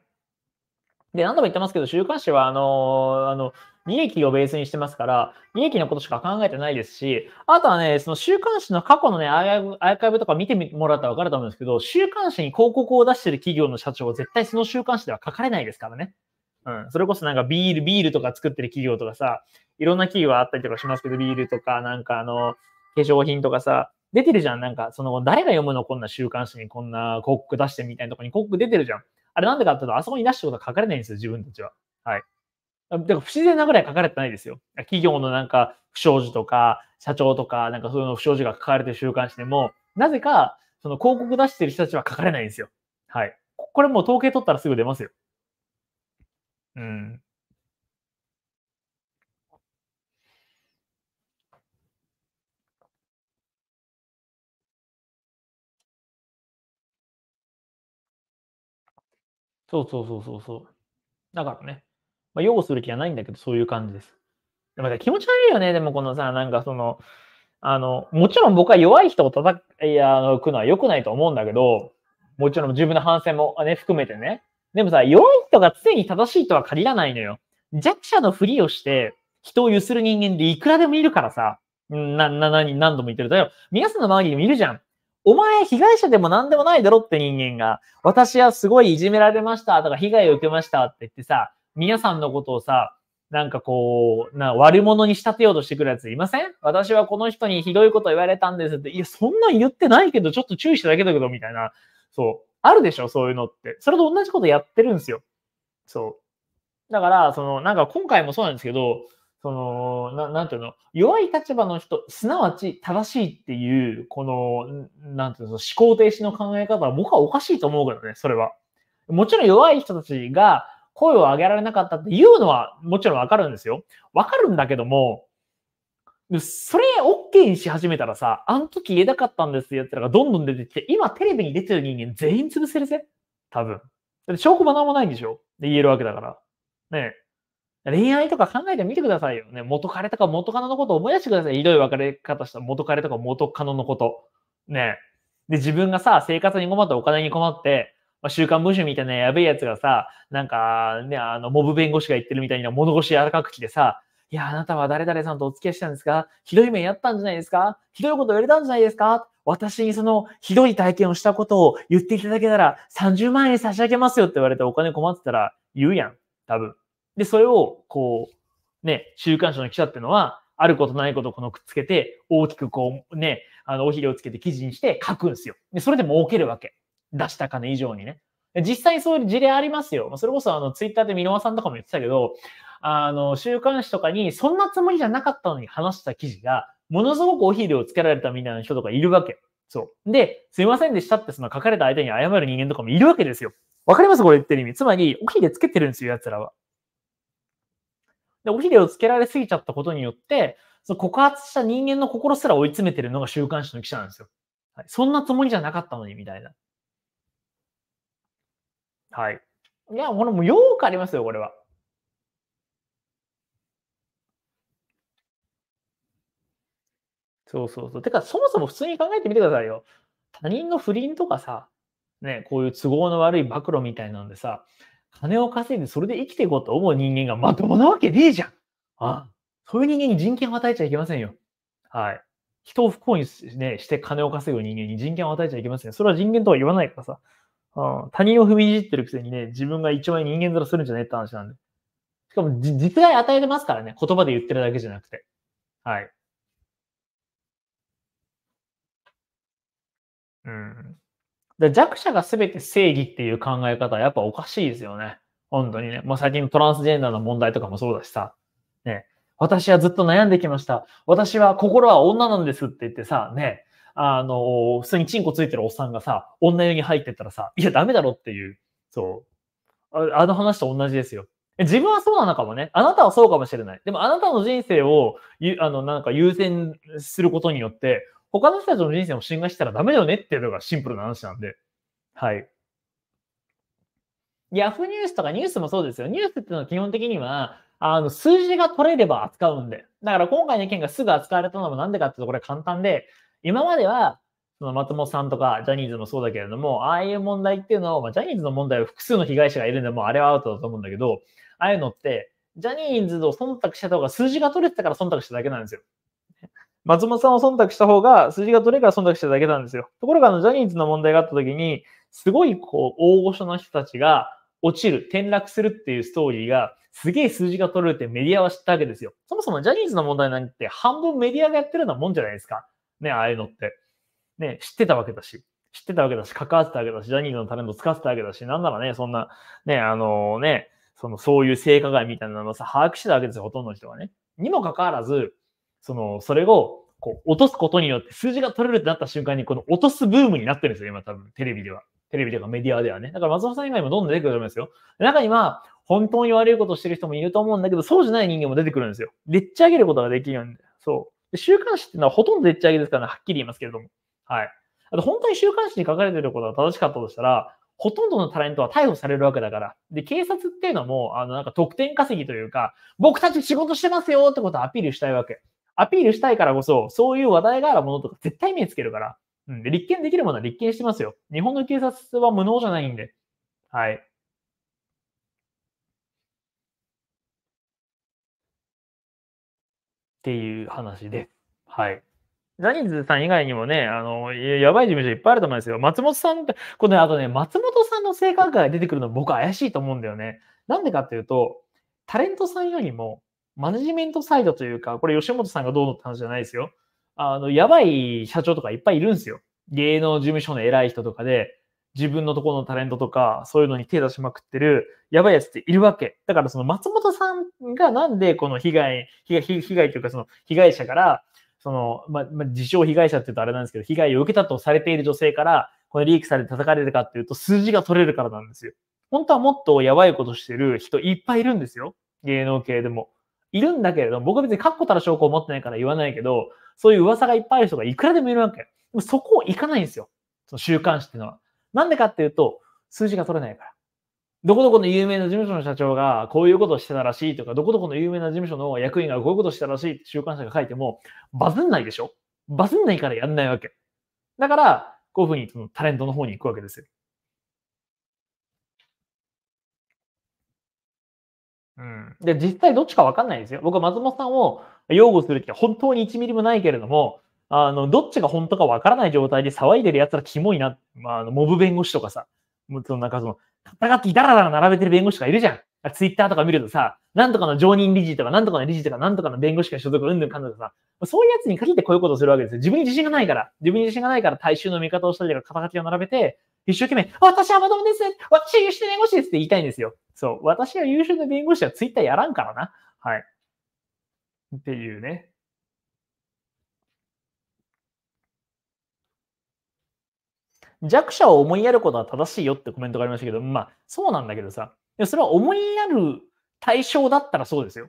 で、何度も言ってますけど、週刊誌は、あのあの、利益をベースにしてますから、利益のことしか考えてないですし、あとはね、その週刊誌の過去のね、アーカイブとか見てもらったら分かると思うんですけど、週刊誌に広告を出してる企業の社長は絶対その週刊誌では書かれないですからね。うん。それこそなんかビール、ビールとか作ってる企業とかさ、いろんな企業あったりとかしますけど、ビールとか、なんかあの、化粧品とかさ、出てるじゃん。なんか、その、誰が読むのこんな週刊誌にこんな広告出してみたいなとこに広告出てるじゃん。あれなんでかっていうと、あそこになしたことは書かれないんですよ、自分たちは。はい。だから不自然なぐらい書かれてないですよ。企業のなんか不祥事とか、社長とか、なんかそういうの不祥事が書かれてる週刊誌でも、なぜか、その広告出してる人たちは書かれないんですよ。はい。これもう統計取ったらすぐ出ますよ。うん。そうそうそうそうそう。だからね、まあ、擁護する気はないんだけど、そういう感じです。でも気持ち悪いよね、でもこのさ、なんかその、あの、もちろん僕は弱い人を叩く、いや、あの、くのは良くないと思うんだけど、もちろん自分の反省もね、含めてね。でもさ、弱い人が常に正しいとは限らないのよ。弱者のふりをして、人をゆする人間でいくらでもいるからさ、な、な、な、何度も言ってる。だよ、皆さんの周りにもいるじゃん。お前被害者でも何でもないだろって人間が、私はすごいいじめられましたとか被害を受けましたって言ってさ、皆さんのことをさ、なんかこう、な悪者に仕立てようとしてくるやついません私はこの人にひどいこと言われたんですって、いや、そんなん言ってないけど、ちょっと注意しただけだけど、みたいな。そう。あるでしょそういうのって。それと同じことやってるんですよ。そう。だから、その、なんか今回もそうなんですけど、その、ななんていうの、弱い立場の人、すなわち正しいっていう、この、なんていうの、思考停止の考え方は僕はおかしいと思うけどね、それは。もちろん弱い人たちが声を上げられなかったっていうのはもちろんわかるんですよ。わかるんだけども、それ OK にし始めたらさ、あの時言えなかったんですよってのがどんどん出てきて、今テレビに出てる人間全員潰せるぜ。多分。だって証拠も何もないんでしょで言えるわけだから。ねえ。恋愛とか考えてみてくださいよね。元彼とか元カノのことを思い出してください。ひどい別れ方した元彼とか元カノのこと。ね。で、自分がさ、生活に困ってお金に困って、まあ、週刊文春みたいなやべえやつがさ、なんか、ね、あの、モブ弁護士が言ってるみたいな物腰柔らかく来てさ、いや、あなたは誰々さんとお付き合いしたんですかひどい目やったんじゃないですかひどいこと言われたんじゃないですか私にそのひどい体験をしたことを言っていただけたら30万円差し上げますよって言われてお金困ってたら言うやん。多分。で、それを、こう、ね、週刊誌の記者っていうのは、あることないことをこのくっつけて、大きくこう、ね、あの、おひれをつけて記事にして書くんですよ。で、それで儲けるわけ。出した金以上にね。実際そういう事例ありますよ。それこそあのツイッターで箕輪さんとかも言ってたけど、あの、週刊誌とかにそんなつもりじゃなかったのに話した記事が、ものすごくおひれをつけられたみたいな人とかいるわけ。そう。で、すいませんでしたってその書かれた相手に謝る人間とかもいるわけですよ。わかりますこれ言ってる意味。つまり、おひれつけてるんですよ、奴らは。で、尾ひれをつけられすぎちゃったことによって、その告発した人間の心すら追い詰めてるのが週刊誌の記者なんですよ。はい、そんなつもりじゃなかったのに、みたいな。はい。いや、これもうよくありますよ、これは。そうそうそう。てか、そもそも普通に考えてみてくださいよ。他人の不倫とかさ、ね、こういう都合の悪い暴露みたいなんでさ、金を稼いでそれで生きていこうと思う人間がまともなわけねえじゃん。あそういう人間に人権を与えちゃいけませんよ。はい。人を不幸にし,、ね、して金を稼ぐ人間に人権を与えちゃいけませんそれは人間とは言わないからさ。うん、他人を踏みにじってるくせにね、自分が一番人間面するんじゃねえって話なんで。しかも、実害与えてますからね。言葉で言ってるだけじゃなくて。はい。うん。で弱者が全て正義っていう考え方はやっぱおかしいですよね。本当にね。もう最近トランスジェンダーの問題とかもそうだしさ。ね。私はずっと悩んできました。私は心は女なんですって言ってさ、ね。あの、普通にチンコついてるおっさんがさ、女湯に入ってったらさ、いや、ダメだろっていう。そう。あの話と同じですよ。自分はそうなのかもね。あなたはそうかもしれない。でもあなたの人生を、あの、なんか優先することによって、他の人たちの人生を侵害したらダメだよねっていうのがシンプルな話なんで。はい。ヤフーニュースとかニュースもそうですよ。ニュースっていうのは基本的には、あの、数字が取れれば扱うんで。だから今回の件がすぐ扱われたのもなんでかっていうとこれ簡単で、今までは、その松本さんとかジャニーズもそうだけれども、ああいう問題っていうのを、まあ、ジャニーズの問題は複数の被害者がいるんで、もうあれはアウトだと思うんだけど、ああいうのって、ジャニーズを忖度した方が数字が取れてたから忖度しただけなんですよ。松本さんを忖度した方が数字が取れるから忖度しただけなんですよ。ところがあのジャニーズの問題があった時に、すごいこう大御所の人たちが落ちる、転落するっていうストーリーが、すげえ数字が取れるってメディアは知ったわけですよ。そもそもジャニーズの問題なんて半分メディアがやってるようなもんじゃないですか。ね、ああいうのって。ね、知ってたわけだし。知ってたわけだし、関わってたわけだし、ジャニーズのタレント使ってたわけだし、なんならね、そんな、ね、あのー、ね、その、そういう性加害みたいなのをさ、把握してたわけですよ、ほとんどの人はね。にもかかわらず、その、それを、こう、落とすことによって数字が取れるってなった瞬間に、この落とすブームになってるんですよ、今多分、テレビでは。テレビとかメディアではね。だから松本さん以外もどんどん出てくると思いまですよ。中には、本当に悪いことしてる人もいると思うんだけど、そうじゃない人間も出てくるんですよ。でっち上げることができるんで。そう。で週刊誌っていうのはほとんどでっち上げですから、ね、はっきり言いますけれども。はい。あと、本当に週刊誌に書かれてることが正しかったとしたら、ほとんどのタレントは逮捕されるわけだから。で、警察っていうのも、あの、なんか得点稼ぎというか、僕たち仕事してますよってことをアピールしたいわけ。アピールしたいからこそ、そういう話題があるものとか絶対目つけるから。うん。で、立件できるものは立件してますよ。日本の警察は無能じゃないんで。はい。っていう話で。はい。ジャニーズさん以外にもね、あの、やばい事務所いっぱいあると思いますよ。松本さんって、この、ね、あとね、松本さんの性格が出てくるの僕怪しいと思うんだよね。なんでかっていうと、タレントさんよりもマネジメントサイドというか、これ吉本さんがどうのって話じゃないですよ。あの、やばい社長とかいっぱいいるんですよ。芸能事務所の偉い人とかで、自分のところのタレントとか、そういうのに手出しまくってる、やばいやつっているわけ。だからその松本さんがなんでこの被害、被害、被害というかその被害者から、その、ま、ま、自称被害者って言うとあれなんですけど、被害を受けたとされている女性から、このリークされて叩かれるかっていうと、数字が取れるからなんですよ。本当はもっとやばいことしてる人いっぱいいるんですよ。芸能系でも。いるんだけれども、僕は別に確固たる証拠を持ってないから言わないけど、そういう噂がいっぱいある人がいくらでもいるわけ。でもそこを行かないんですよ。その週刊誌っていうのは。なんでかっていうと、数字が取れないから。どこどこの有名な事務所の社長がこういうことをしてたらしいとか、どこどこの有名な事務所の役員がこういうことをしたらしいって週刊誌が書いても、バズんないでしょバズんないからやんないわけ。だから、こういうふうにそのタレントの方に行くわけですよ。うん。で、実際どっちかわかんないですよ。僕は松本さんを擁護する気は本当に1ミリもないけれども、あの、どっちが本当かわからない状態で騒いでる奴らキモいな。まあ、あの、モブ弁護士とかさ、もそのなんかその、戦ってダラダラ並べてる弁護士とかいるじゃん。ツイッターとか見るとさ、なんとかの常任理事とか、なんとかの理事とか、なんとかの弁護士が所属、うんぬんかんぬんさ、そういうやつに限ってこういうことをするわけですよ。自分に自信がないから、自分に自信がないから大衆の味方をしたりとか、肩書きを並べて、一生懸命、私はまともです私、して弁護士ですって言いたいんですよ。そう、私は優秀な弁護士はツイッターやらんからな。はい。っていうね。弱者を思いやることは正しいよってコメントがありましたけど、まあ、そうなんだけどさ、それは思いやる対象だったらそうですよ。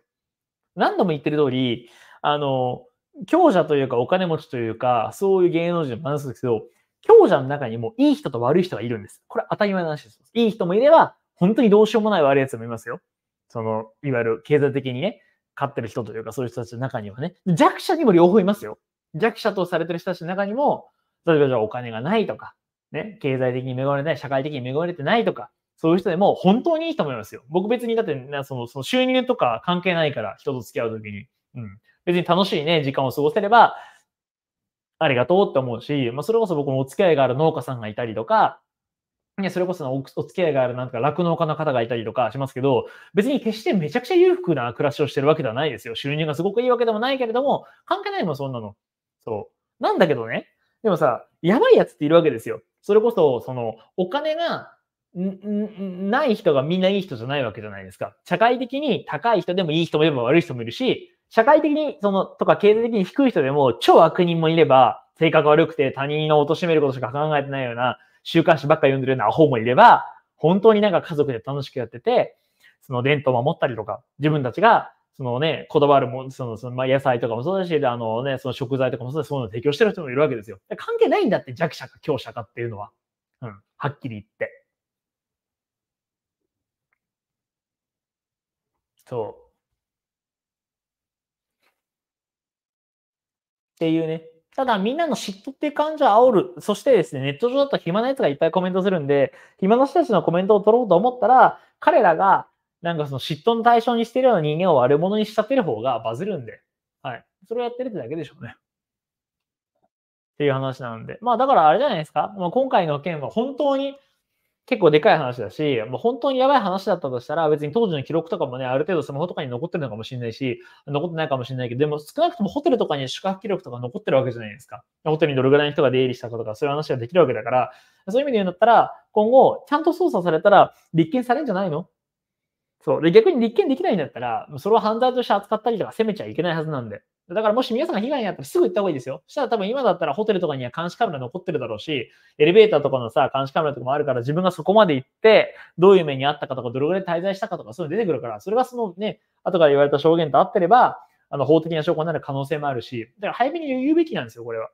何度も言ってる通り、あの、強者というかお金持ちというか、そういう芸能人の話ですけど、強者の中にもいい人と悪い人がいるんです。これ当たり前の話です。いい人もいれば、本当にどうしようもない悪い奴もいますよ。その、いわゆる経済的にね、勝ってる人というか、そういう人たちの中にはね。弱者にも両方いますよ。弱者とされてる人たちの中にも、例えばじゃあお金がないとか、ね、経済的に恵まれない、社会的に恵まれてないとか、そういう人でも本当にいいと思いますよ。僕別にだってな、その、その収入とか関係ないから、人と付き合うときに。うん。別に楽しいね、時間を過ごせれば、ありがとうって思うし、まあ、それこそ僕もお付き合いがある農家さんがいたりとか、ね、それこそおお付き合いがあるなんか酪農家の方がいたりとかしますけど、別に決してめちゃくちゃ裕福な暮らしをしてるわけではないですよ。収入がすごくいいわけでもないけれども、関係ないもん、そんなの。そう。なんだけどね、でもさ、やばいやつっているわけですよ。それこそ、その、お金が、ない人がみんないい人じゃないわけじゃないですか。社会的に高い人でもいい人もいれば悪い人もいるし、社会的に、その、とか経済的に低い人でも超悪人もいれば、性格悪くて他人を貶めることしか考えてないような、週刊誌ばっかり読んでるようなアホもいれば、本当になんか家族で楽しくやってて、その伝統を守ったりとか、自分たちが、そのね、こだわるもその、その、まあ、野菜とかもそうだし、あのね、その食材とかもそうだし、そういうのを提供してる人もいるわけですよ。関係ないんだって、弱者か強者かっていうのは。うん、はっきり言って。そう。っていうね。ただ、みんなの嫉妬っていう感じを煽る。そしてですね、ネット上だと暇な奴がいっぱいコメントするんで、暇な人たちのコメントを取ろうと思ったら、彼らが、なんかその嫉妬の対象にしてるような人間を悪者に仕立てる方がバズるんで、はい。それをやってるってだけでしょうね。っていう話なんで。まあ、だからあれじゃないですか。まあ、今回の件は本当に結構でかい話だし、もう本当にやばい話だったとしたら、別に当時の記録とかもね、ある程度スマホとかに残ってるのかもしれないし、残ってないかもしれないけど、でも少なくともホテルとかに宿泊記録とか残ってるわけじゃないですか。ホテルにどれぐらいの人が出入りしたかとか、そういう話ができるわけだから、そういう意味で言うんだったら、今後、ちゃんと操作されたら立件されるんじゃないのそう。で、逆に立件できないんだったら、それを犯罪として扱ったりとか責めちゃいけないはずなんで。だからもし皆さんが被害に遭ったらすぐ行った方がいいですよ。したら多分今だったらホテルとかには監視カメラ残ってるだろうし、エレベーターとかのさ、監視カメラとかもあるから自分がそこまで行って、どういう目にあったかとか、どれぐらい滞在したかとか、そういうの出てくるから、それがそのね、後から言われた証言と合ってれば、あの、法的な証拠になる可能性もあるし、だから早めに言うべきなんですよ、これは。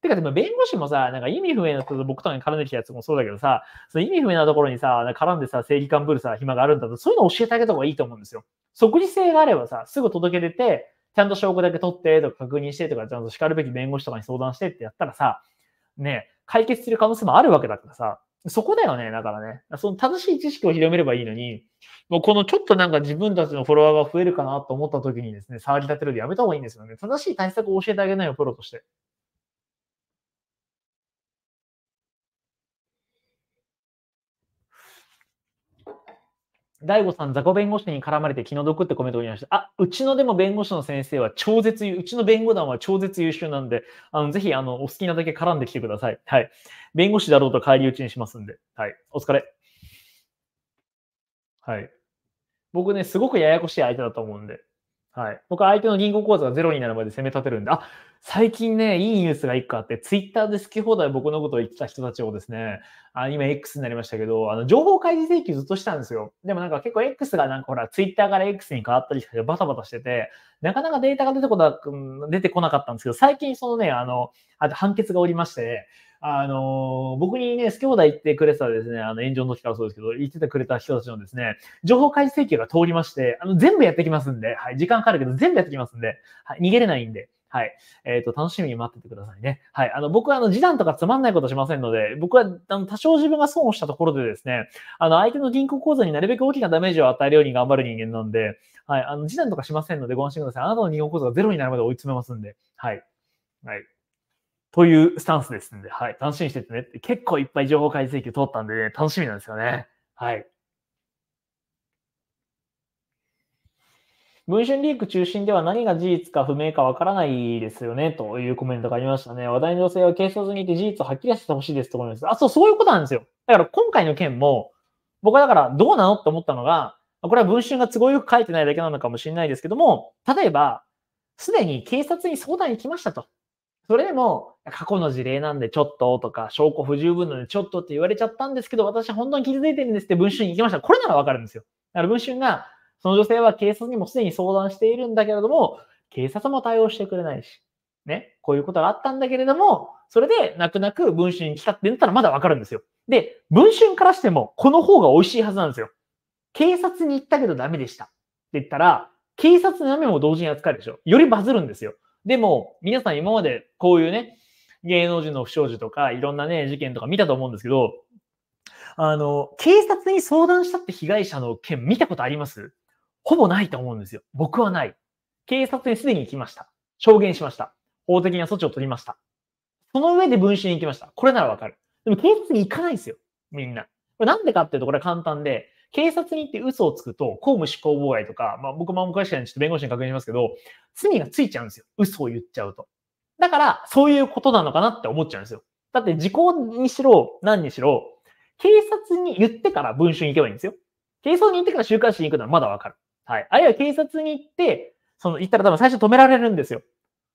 てかでも弁護士もさ、なんか意味不明なと僕とかに絡んできたやつもそうだけどさ、その意味不明なところにさ、絡んでさ、正義感ぶるさ、暇があるんだと、そういうの教えてあげた方がいいと思うんですよ。即時性があればさ、すぐ届け出て、ちゃんと証拠だけ取ってとか確認してとか、ちゃんと叱るべき弁護士とかに相談してってやったらさ、ね、解決する可能性もあるわけだからさ、そこだよね、だからね。その正しい知識を広めればいいのに、もうこのちょっとなんか自分たちのフォロワーが増えるかなと思った時にですね、触り立てるでやめた方がいいんですよね。正しい対策を教えてあげないよ、プロとして。大悟さん、雑魚弁護士に絡まれて気の毒ってコメントを言いました。あ、うちのでも弁護士の先生は超絶うちの弁護団は超絶優秀なんで、あのぜひあのお好きなだけ絡んできてください。はい。弁護士だろうと返り討ちにしますんで。はい。お疲れ。はい。僕ね、すごくややこしい相手だと思うんで。はい。僕は相手の銀行口座がゼロになるまで攻め立てるんで、あ、最近ね、いいニュースが1個あって、ツイッターで好き放題僕のことを言ってた人たちをですね、あ今 X になりましたけど、あの情報開示請求ずっとしたんですよ。でもなんか結構 X がなんかほら、ツイッターから X に変わったりしてバタバタしてて、なかなかデータが出てこな出てこなかったんですけど、最近そのね、あの、あと判決がおりまして、ね、あの、僕にね、スキョーダってくれてたですね、あの、炎上の時からそうですけど、言っててくれた人たちのですね、情報開示請求が通りまして、あの、全部やってきますんで、はい、時間かかるけど、全部やってきますんで、はい、逃げれないんで、はい。えっ、ー、と、楽しみに待っててくださいね。はい。あの、僕は、あの、示談とかつまんないことしませんので、僕は、あの、多少自分が損をしたところでですね、あの、相手の銀行口座になるべく大きなダメージを与えるように頑張る人間なんで、はい。あの、示談とかしませんので、ご安心ください。あなたの銀行口座がゼロになるまで追い詰めますんで、はい。はい。というスタンスですんで、はい。楽しみにしててねって、結構いっぱい情報解析通ったんでね、楽しみなんですよね。はい。文春リーク中心では何が事実か不明かわからないですよね、というコメントがありましたね。話題の女性は警察にいて事実をはっきりさせてほしいですと思います。あ、そう、そういうことなんですよ。だから今回の件も、僕はだからどうなのって思ったのが、これは文春が都合よく書いてないだけなのかもしれないですけども、例えば、すでに警察に相談に来ましたと。それでも、過去の事例なんでちょっととか、証拠不十分なのでちょっとって言われちゃったんですけど、私は本当に傷ついてるんですって文春に行きました。これならわかるんですよ。だから文春が、その女性は警察にもすでに相談しているんだけれども、警察も対応してくれないし、ね、こういうことがあったんだけれども、それで泣く泣く文春に来たって言ったらまだわかるんですよ。で、文春からしても、この方が美味しいはずなんですよ。警察に行ったけどダメでした。って言ったら、警察の雨も同時に扱うでしょ。よりバズるんですよ。でも、皆さん今までこういうね、芸能人の不祥事とか、いろんなね、事件とか見たと思うんですけど、あの、警察に相談したって被害者の件見たことありますほぼないと思うんですよ。僕はない。警察にすでに行きました。証言しました。法的な措置を取りました。その上で分子に行きました。これならわかる。でも警察に行かないですよ。みんな。これなんでかっていうとこれ簡単で、警察に行って嘘をつくと、公務執行妨害とか、まあ、僕も昔からちょっと弁護士に確認しますけど、罪がついちゃうんですよ。嘘を言っちゃうと。だから、そういうことなのかなって思っちゃうんですよ。だって、時効にしろ、何にしろ、警察に言ってから文春に行けばいいんですよ。警察に行ってから週刊誌に行くのはまだわかる。はい。あるいは警察に行って、その、行ったら多分最初止められるんですよ。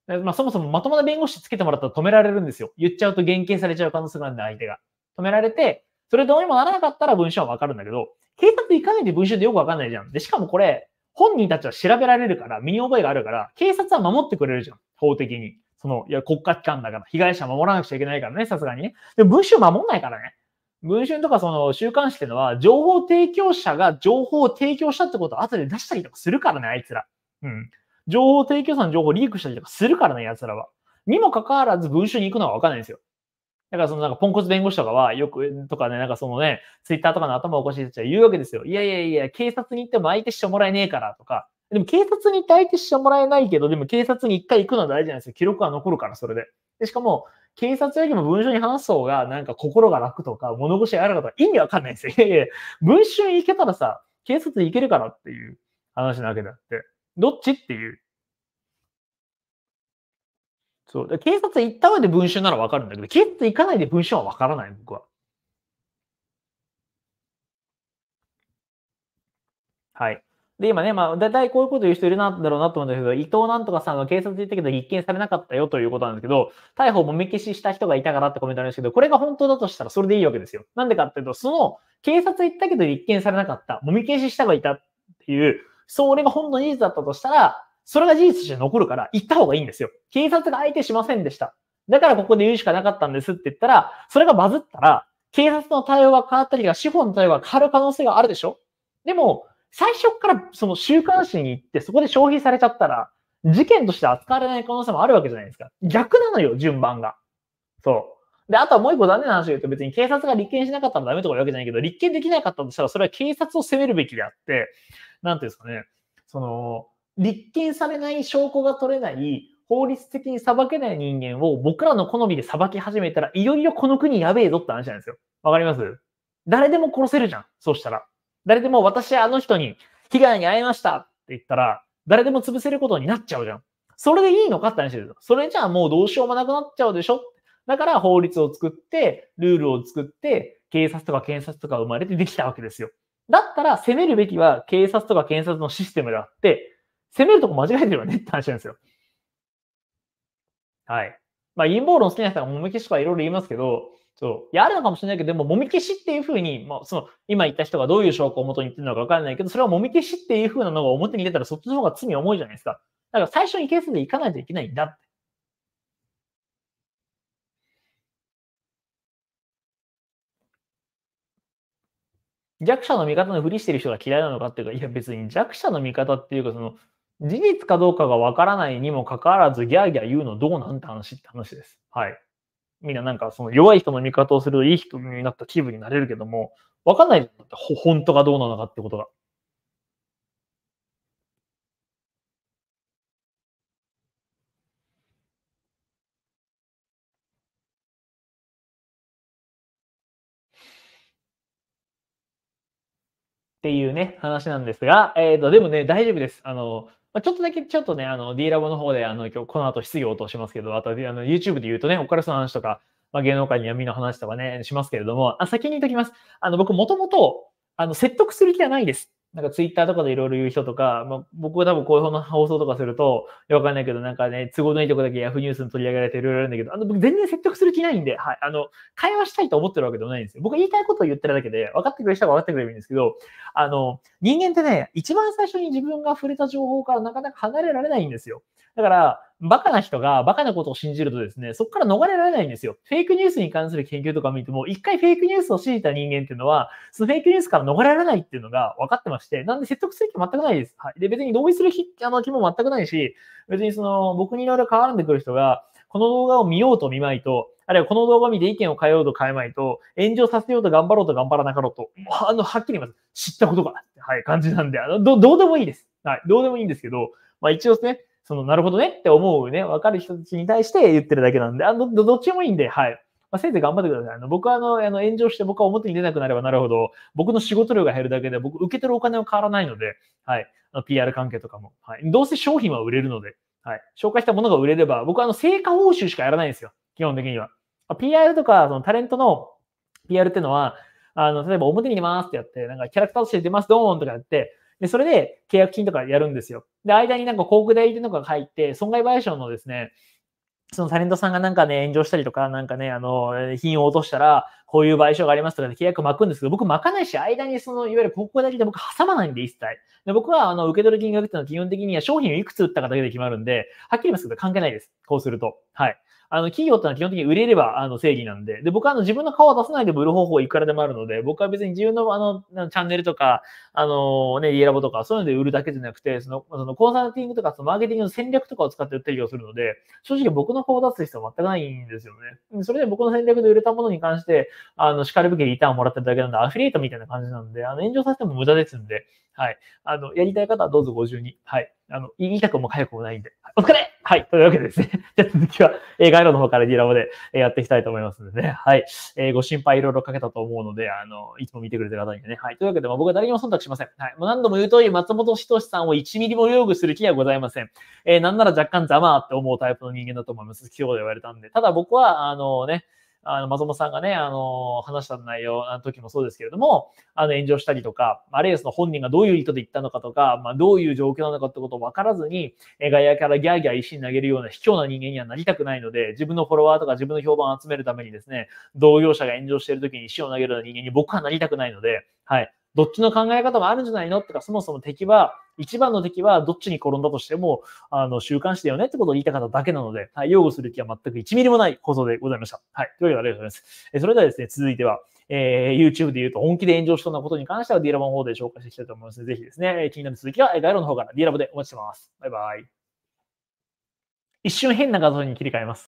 まあ、そもそもまともな弁護士つけてもらったら止められるんですよ。言っちゃうと減刑されちゃう可能性があるんで、相手が。止められて、それどうにもならなかったら文章はわかるんだけど、警察行かないで文集でよくわかんないじゃん。で、しかもこれ、本人たちは調べられるから、身に覚えがあるから、警察は守ってくれるじゃん。法的に。その、いや、国家機関だから、被害者守らなくちゃいけないからね、さすがにね。でも文集守んないからね。文春とかその週刊誌ってのは、情報提供者が情報を提供したってことを後で出したりとかするからね、あいつら。うん。情報提供者の情報をリークしたりとかするからね、奴らは。にもかかわらず文春に行くのはわかんないんですよ。だからそのなんかポンコツ弁護士とかはよく、とかね、なんかそのね、ツイッターとかの頭おかしい人たちは言うわけですよ。いやいやいや、警察に行っても相手してもらえねえからとか。でも警察に行って相手してもらえないけど、でも警察に一回行くのは大事なんですよ。記録は残るから、それで。でしかも、警察よりも文書に話す方が、なんか心が楽とか、物腰やらかとか、意味わかんないんですよ。いやいや、文春行けたらさ、警察行けるからっていう話なわけであって、どっちっていう。そう。警察行った上で文春ならわかるんだけど、警察行かないで文春はわからない、僕は。はい。で、今ね、まあ、大体こういうこと言う人いるなんだろうなと思うんですけど、伊藤なんとかさんが警察行ったけど立件されなかったよということなんですけど、逮捕もみ消しした人がいたからってコメントあるんですけど、これが本当だとしたらそれでいいわけですよ。なんでかっていうと、その警察行ったけど立件されなかった、もみ消ししたがいたっていう、それが本当の事実だったとしたら、それが事実として残るから、行った方がいいんですよ。警察が相手しませんでした。だからここで言うしかなかったんですって言ったら、それがバズったら、警察の対応が変わったりが、司法の対応が変わる可能性があるでしょでも、最初からその週刊誌に行って、そこで消費されちゃったら、事件として扱われない可能性もあるわけじゃないですか。逆なのよ、順番が。そう。で、あとはもう一個残念な話を言うと、別に警察が立件しなかったらダメとか言うわけじゃないけど、立件できなかったとしたら、それは警察を責めるべきであって、なんていうんですかね、その、立件されない証拠が取れない、法律的に裁けない人間を僕らの好みで裁き始めたら、いよいよこの国やべえぞって話なんですよ。わかります誰でも殺せるじゃん。そうしたら。誰でも私あの人に被害に遭いましたって言ったら、誰でも潰せることになっちゃうじゃん。それでいいのかって話ですよ。それじゃあもうどうしようもなくなっちゃうでしょだから法律を作って、ルールを作って、警察とか検察とか生まれてできたわけですよ。だったら攻めるべきは警察とか検察のシステムであって、攻めるとこ間違えてるよねって話なんですよ。はい。まあ、陰謀論好きな人はもみ消しとかいろいろ言いますけど、そう。いや、あるのかもしれないけど、でも、もみ消しっていうふうに、まあ、その、今言った人がどういう証拠を元に言ってるのかわからないけど、それはもみ消しっていうふうなのが表に出たら、そっちの方が罪重いじゃないですか。だから、最初にケースでいかないといけないんだって。弱者の味方のふりしてる人が嫌いなのかっていうか、いや別に弱者の味方っていうか、その、事実かどうかがわからないにもかかわらず、ギャーギャー言うのどうなんて話って話です。はい。みんななんかその弱い人の味方をするといい人になった気分になれるけども、わかんないって本当がどうなのかってことが。っていうね、話なんですが、えっ、ー、と、でもね、大丈夫です。あの、まあ、ちょっとだけちょっとね、あの、D ラボの方で、あの、今日この後質疑応答しますけど、あと、あの、YouTube で言うとね、オカルスの話とか、まあ、芸能界に闇の話とかね、しますけれども、あ先に言っときます。あの、僕、もともと、あの、説得する気はないです。なんかツイッターとかでいろいろ言う人とか、まあ、僕は多分こういう放送とかすると、わかんないけど、なんかね、都合のいいとこだけヤフーニュースに取り上げられていろいろあるんだけど、あの、僕全然説得する気ないんで、はい、あの、会話したいと思ってるわけでもないんですよ。僕言いたいことを言ってるだけで、分かってくれる人は分かってくれるんですけど、あの、人間ってね、一番最初に自分が触れた情報からなかなか離れられないんですよ。だから、バカな人がバカなことを信じるとですね、そこから逃れられないんですよ。フェイクニュースに関する研究とか見ても、一回フェイクニュースを信じた人間っていうのは、そのフェイクニュースから逃れられないっていうのが分かってまして、なんで説得する気全くないです。はい。で、別に同意する気あの気も全くないし、別にその、僕にいろいろ絡んでくる人が、この動画を見ようと見まいと、あるいはこの動画を見て意見を変えようと変えまいと、炎上させようと頑張ろうと頑張らなかろうと、あの、はっきり言います。知ったことか。はい、感じなんで、あのどどうでもいいです。はい、どうでもいいんですけど、まあ一応ですね、その、なるほどねって思うね、わかる人たちに対して言ってるだけなんで、あの、どっちもいいんで、はい。まあ、せいぜい頑張ってください。あの僕はあのあの炎上して僕は表に出なくなればなるほど、僕の仕事量が減るだけで、僕受け取るお金は変わらないので、はい。PR 関係とかも。はい。どうせ商品は売れるので、はい。紹介したものが売れれば、僕はあの成果報酬しかやらないんですよ。基本的には。PR とか、そのタレントの PR っていうのは、あの、例えば表に出ますってやって、なんかキャラクターとして出ます、ドーンとかやって、で、それで契約金とかやるんですよ。で、間になんか広告代理店とかが入って、損害賠償のですね、そのタレントさんがなんかね、炎上したりとか、なんかね、あの、品を落としたら、こういう賠償がありますとかで契約巻くんですけど、僕巻かないし、間にその、いわゆる広告代理で僕挟まないんで、一切。で僕は、あの、受け取る金額っていうのは基本的には商品をいくつ売ったかだけで決まるんで、はっきり言いますけど、関係ないです。こうすると。はい。あの、企業ってのは基本的に売れれば、あの、正義なんで。で、僕はあの、自分の顔を出さないで売る方法いくらでもあるので、僕は別に自分のあの、チャンネルとか、あの、ね、リエラボとか、そういうので売るだけじゃなくて、その、その、コンサルティングとか、その、マーケティングの戦略とかを使って提供するので、正直僕の顔を出す必要は全くないんですよね。それで僕の戦略で売れたものに関して、あの、叱るべきリターンをもらってるだけなんで、アフィリエイトみたいな感じなんで、あの、炎上させても無駄ですんで、はい。あの、やりたい方はどうぞご自由に。はい。あの、言いたくも早くもないんで。お疲れはい。というわけでですね。じゃあ続きは、えー、概要の方からデーラボで、えー、やっていきたいと思いますのでね。はい。えー、ご心配いろいろかけたと思うので、あの、いつも見てくれてる方にね。はい。というわけで、まあ、僕は誰にも忖度しません。はい。もう何度も言う通り、松本人志さんを1ミリも擁護する気はございません。えー、なんなら若干ざまーって思うタイプの人間だと思います。今日で言われたんで。ただ僕は、あのね、あの、松本さんがね、あの、話した内容の時もそうですけれども、あの、炎上したりとか、まレースの本人がどういう意図で言ったのかとか、まあ、どういう状況なのかってことを分からずに、え外野からギャーギャー石に投げるような卑怯な人間にはなりたくないので、自分のフォロワーとか自分の評判を集めるためにですね、同業者が炎上している時に石を投げるような人間に僕はなりたくないので、はい。どっちの考え方もあるんじゃないのとか、そもそも敵は、一番の敵はどっちに転んだとしても、あの、週刊誌だよねってことを言いたかっただけなので、はい、擁護する気は全く1ミリもない放送でございました。はい。というわけでありがとうございます。えそれではですね、続いては、えー、YouTube で言うと本気で炎上しそうなことに関しては D ラボの方で紹介していきたいと思いますので、ぜひですね、気になる続きは概要欄の方から D ラボでお待ちしてます。バイバイ。一瞬変な画像に切り替えます。